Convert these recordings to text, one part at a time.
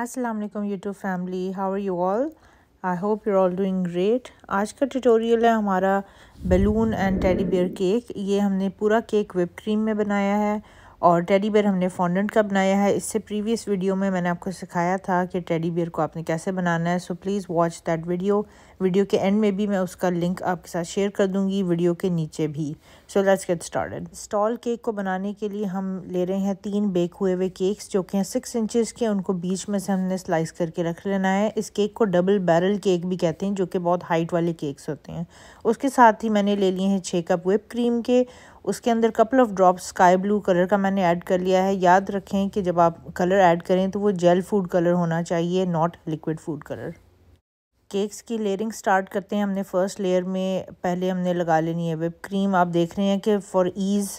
असलम वालेकुम YouTube family how are you all I hope you all doing great आज का tutorial है हमारा balloon and teddy bear cake ये हमने पूरा केक विप क्रीम में बनाया है और टेडी बेयर हमने फॉन्डेंट का बनाया है इससे प्रीवियस वीडियो में मैंने आपको सिखाया था कि टेडी बेयर को आपने कैसे बनाना है so please watch that video video के एंड में भी मैं उसका लिंक आपके साथ शेयर कर दूंगी वीडियो के नीचे भी so let's get started stall cake को बनाने के लिए हम ले रहे हैं तीन बेक हुए हुए केक्स जो कि हैं सिक्स इंचेस के उनको बीच में से हमने स्लाइस करके रख लेना है इस केक को डबल बैरल केक भी कहते हैं जो कि बहुत हाइट वाले केक्स होते हैं उसके साथ ही मैंने ले लिए हैं छः कप विप क्रीम के उसके अंदर couple of drop sky blue colour का मैंने ऐड कर लिया है याद रखें कि जब आप कलर ऐड करें तो वो जेल फूड कलर होना चाहिए not liquid food colour cakes की लेयरिंग स्टार्ट करते हैं हमने फ़र्स्ट लेयर में पहले हमने लगा लेनी है विप क्रीम आप देख रहे हैं कि फॉर ईज़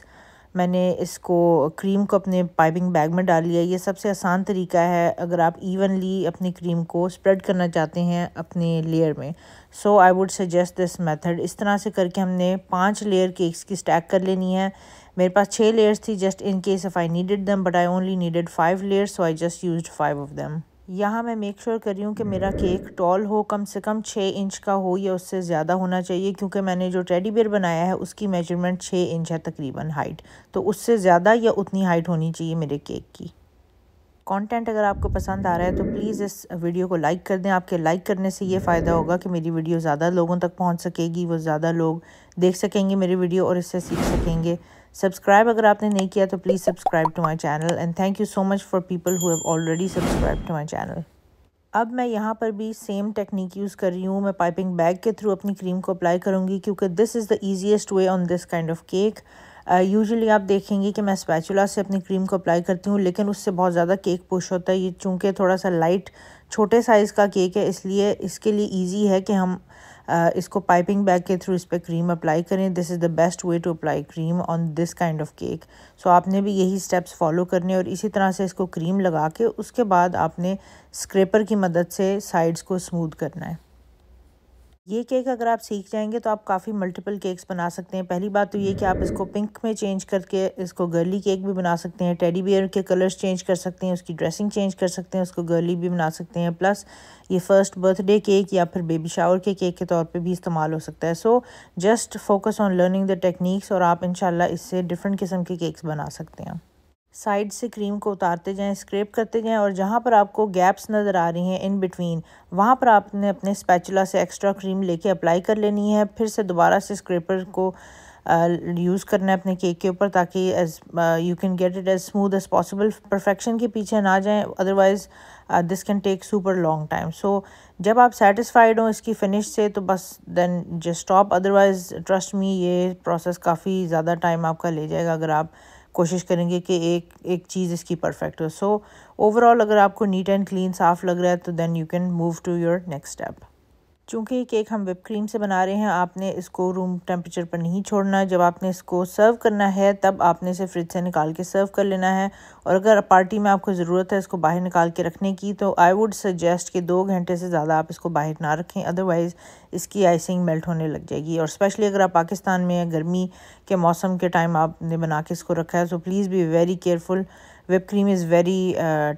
मैंने इसको क्रीम को अपने पाइपिंग बैग में डाल लिया ये सबसे आसान तरीका है अगर आप इवनली अपनी क्रीम को स्प्रेड करना चाहते हैं अपने लेयर में so I would suggest this method इस तरह से करके हमने पांच लेयर केक्स की स्टैक कर लेनी है मेरे पास छः लेयर्स थी just in case if I needed them but I only needed five layers so I just use five of them यहाँ मैं मेक श्योर कर करी हूँ कि मेरा केक टॉल हो कम से कम छः इंच का हो या उससे ज़्यादा होना चाहिए क्योंकि मैंने जो टेडी बेयर बनाया है उसकी मेजरमेंट छः इंच है तकरीबन हाइट तो उससे ज़्यादा या उतनी हाइट होनी चाहिए मेरे केक की कंटेंट अगर आपको पसंद आ रहा है तो प्लीज़ इस वीडियो को लाइक कर दें आपके लाइक करने से ये फ़ायदा होगा कि मेरी वीडियो ज़्यादा लोगों तक पहुँच सकेगी वो ज़्यादा लोग देख सकेंगे मेरी वीडियो और इससे सीख सकेंगे सब्सक्राइब अगर आपने नहीं किया तो please subscribe to my channel and thank you so much for people who have already subscribe to my channel अब मैं यहाँ पर भी सेम टेक्निक यूज़ कर रही हूँ मैं पाइपिंग बैग के थ्रू अपनी क्रीम को अप्लाई करूँगी क्योंकि this is the easiest way on this kind of cake usually आप देखेंगे कि मैं स्पैचुला से अपनी क्रीम को अप्लाई करती हूँ लेकिन उससे बहुत ज़्यादा केक पुश होता है ये चूँकि थोड़ा सा लाइट छोटे साइज़ का केक है इसलिए इसके लिए ईजी है कि हम आ, इसको पाइपिंग बैग के थ्रू इस पर क्रीम अप्लाई करें this is the best way to apply cream on this kind of cake so आपने भी यही स्टेप्स फॉलो करने और इसी तरह से इसको क्रीम लगा के उसके बाद आपने स्क्रेपर की मदद से साइड्स को स्मूद करना है ये केक अगर आप सीख जाएंगे तो आप काफ़ी मल्टीपल केक्स बना सकते हैं पहली बात तो ये कि आप इसको पिंक में चेंज करके इसको गर्ली केक भी बना सकते हैं टेडी बियर के कलर्स चेंज कर सकते हैं उसकी ड्रेसिंग चेंज कर सकते हैं उसको गर्ली भी बना सकते हैं प्लस ये फ़र्स्ट बर्थडे केक या फिर बेबी शावर के केक के तौर पर भी इस्तेमाल हो सकता है so just focus on learning the techniques और आप इन इससे डिफरेंट किस्म के केक्स बना सकते हैं साइड से क्रीम को उतारते जाएं स्क्रेप करते जाएं और जहाँ पर आपको गैप्स नज़र आ रही हैं इन बिटवीन वहाँ पर आपने अपने स्पैचुला से एक्स्ट्रा क्रीम लेके अप्लाई कर लेनी है फिर से दोबारा से स्क्रेपर को यूज़ करना है अपने केक के ऊपर ताकि as you can get it as smooth as possible perfection के पीछे ना जाएं otherwise this can take super long time so जब आप सेटिस्फाइड हों इसकी फिनिश से तो बस then just stop otherwise trust me ये प्रोसेस काफ़ी ज़्यादा टाइम आपका ले जाएगा अगर आप कोशिश करेंगे कि एक एक चीज़ इसकी परफेक्ट हो सो ओवरऑल अगर आपको नीट एंड क्लीन साफ़ लग रहा है तो then you can move to your next step चूँकि केक हम विप क्रीम से बना रहे हैं आपने इसको रूम टेम्परेचर पर नहीं छोड़ना जब आपने इसको सर्व करना है तब आपने इसे फ्रिज से निकाल के सर्व कर लेना है और अगर पार्टी में आपको ज़रूरत है इसको बाहर निकाल के रखने की तो आई वुड सजेस्ट कि दो घंटे से ज़्यादा आप इसको बाहर ना रखें अदरवाइज़ इसकी आइसिंग मेल्ट होने लग जाएगी और स्पेशली अगर आप पाकिस्तान में गर्मी के मौसम के टाइम आपने बना के इसको रखा है तो please be very careful whip cream is very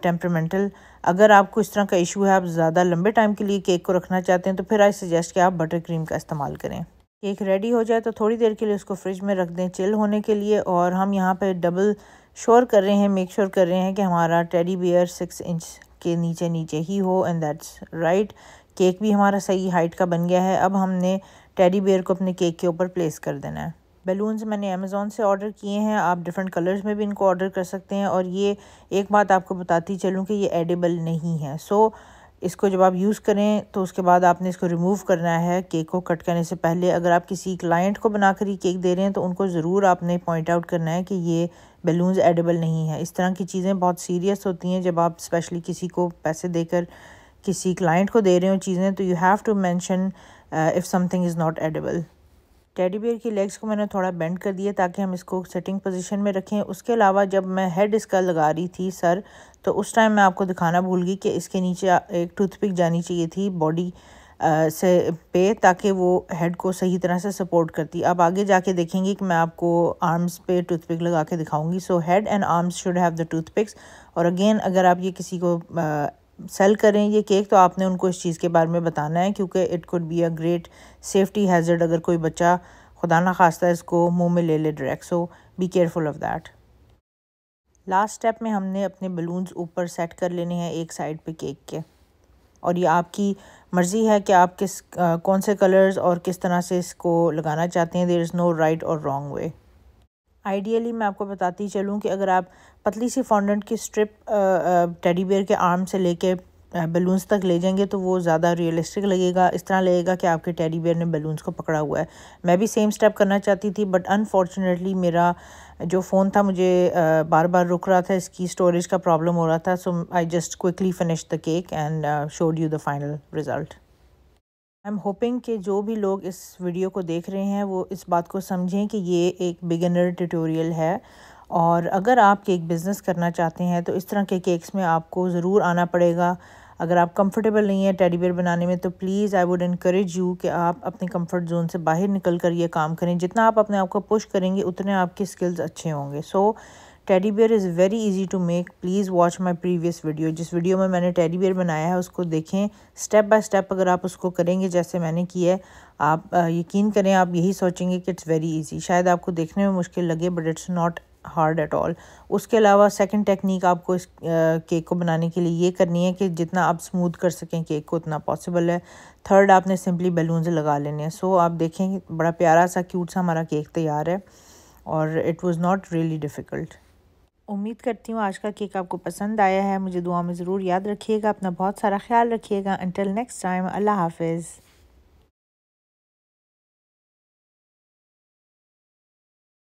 temperamental अगर आपको इस तरह का इशू है आप ज़्यादा लंबे टाइम के लिए केक को रखना चाहते हैं तो फिर आई सजेस्ट कि आप बटर क्रीम का इस्तेमाल करें केक रेडी हो जाए तो थोड़ी देर के लिए उसको फ्रिज में रख दें चिल होने के लिए और हम यहाँ पर डबल श्योर कर रहे हैं मेक श्योर कर रहे हैं कि हमारा टेडी बियर सिक्स इंच के नीचे नीचे ही हो एंड दैट्स राइट केक भी हमारा सही हाइट का बन गया है अब हमने टेडी बेयर को अपने केक के ऊपर प्लेस कर देना है बैलून्स मैंने अमेज़ोन से ऑर्डर किए हैं आप डिफरेंट कलर्स में भी इनको ऑर्डर कर सकते हैं और ये एक बात आपको बताती चलूँ कि ये एडिबल नहीं है सो इसको जब आप यूज़ करें तो उसके बाद आपने इसको रिमूव करना है केक को कट करने से पहले अगर आप किसी क्लाइंट को बनाकर ही केक दे रहे हैं तो उनको ज़रूर आपने पॉइंट आउट करना है कि ये बैलून्स एडिबल नहीं है इस तरह की चीज़ें बहुत सीरियस होती हैं जब आप स्पेशली किसी को पैसे देकर किसी क्लाइंट को दे रहे हो चीज़ें तो you have to mention if something is not edible teddy bear की लेग्स को मैंने थोड़ा बेंड कर दिया ताकि हम इसको सेटिंग पोजीशन में रखें उसके अलावा जब मैं हेड इसका लगा रही थी सर तो उस टाइम मैं आपको दिखाना भूल गई कि इसके नीचे एक टूथपिक जानी चाहिए थी बॉडी uh, से पे ताकि वो हेड को सही तरह से सपोर्ट करती आप आगे जाके देखेंगे कि मैं आपको आर्म्स पे टूथपिक लगा के दिखाऊंगी so head and arms should have the toothpicks और अगेन अगर आप ये किसी को uh, सेल करें ये केक तो आपने उनको इस चीज़ के बारे में बताना है क्योंकि it could be a great safety hazard अगर कोई बच्चा खुदा ना खास्ता इसको मुंह में ले ले direct so be careful of that last step में हमने अपने बलून्स ऊपर सेट कर लेने हैं एक साइड पे केक के और ये आपकी मर्ज़ी है कि आप किस आ, कौन से कलर्स और किस तरह से इसको लगाना चाहते हैं देर इज़ नो राइट और रॉन्ग वे आइडियली मैं आपको बताती चलूँ कि अगर आप पतली सी फॉन्डेंट की स्ट्रिप टेडी बेयर के आर्म से लेके बलून्स तक ले जाएंगे तो वो ज़्यादा रियलिस्टिक लगेगा इस तरह लगेगा कि आपके टेडी बेयर ने बलून्स को पकड़ा हुआ है मैं भी सेम स्टेप करना चाहती थी बट अनफॉर्चुनेटली मेरा जो फ़ोन था मुझे बार बार रुक रहा था इसकी स्टोरेज का प्रॉब्लम हो रहा था so I just quickly finish the cake and showed you the final result I am hoping कि जो भी लोग इस वीडियो को देख रहे हैं वो इस बात को समझें कि ये एक बिगिनर ट्यूटोरियल है और अगर आप केक बिज़नेस करना चाहते हैं तो इस तरह के केक्स में आपको ज़रूर आना पड़ेगा अगर आप कंफर्टेबल नहीं है टेडीबेयर बनाने में तो please I would encourage you कि आप अपने कंफर्ट जोन से बाहर निकल कर ये काम करें जितना आप अपने आप को पुश करेंगे उतने आपके स्किल्स अच्छे होंगे so so, teddy bear is very easy to make please watch my previous video जिस वीडियो में मैंने टेडी बियर बनाया है उसको देखें स्टेप बाय स्टेप अगर आप उसको करेंगे जैसे मैंने किया है आप यकीन करें आप यही सोचेंगे कि इट्स वेरी इजी शायद आपको देखने में मुश्किल लगे but it's not hard at all उसके अलावा सेकेंड टेक्निक आपको इस केक को बनाने के लिए ये करनी है कि जितना आप स्मूथ कर सकें केक को उतना पॉसिबल है थर्ड आपने सिंपली बैलून्स लगा लेने हैं सो so, आप देखें बड़ा प्यारा सा क्यूट सा हमारा केक तैयार है और it was not really difficult उम्मीद करती हूँ आज का केक आपको पसंद आया है मुझे दुआ में ज़रूर याद रखिएगा अपना बहुत सारा ख्याल रखिएगा अंटिल नेक्स्ट टाइम अल्लाह हाफिज़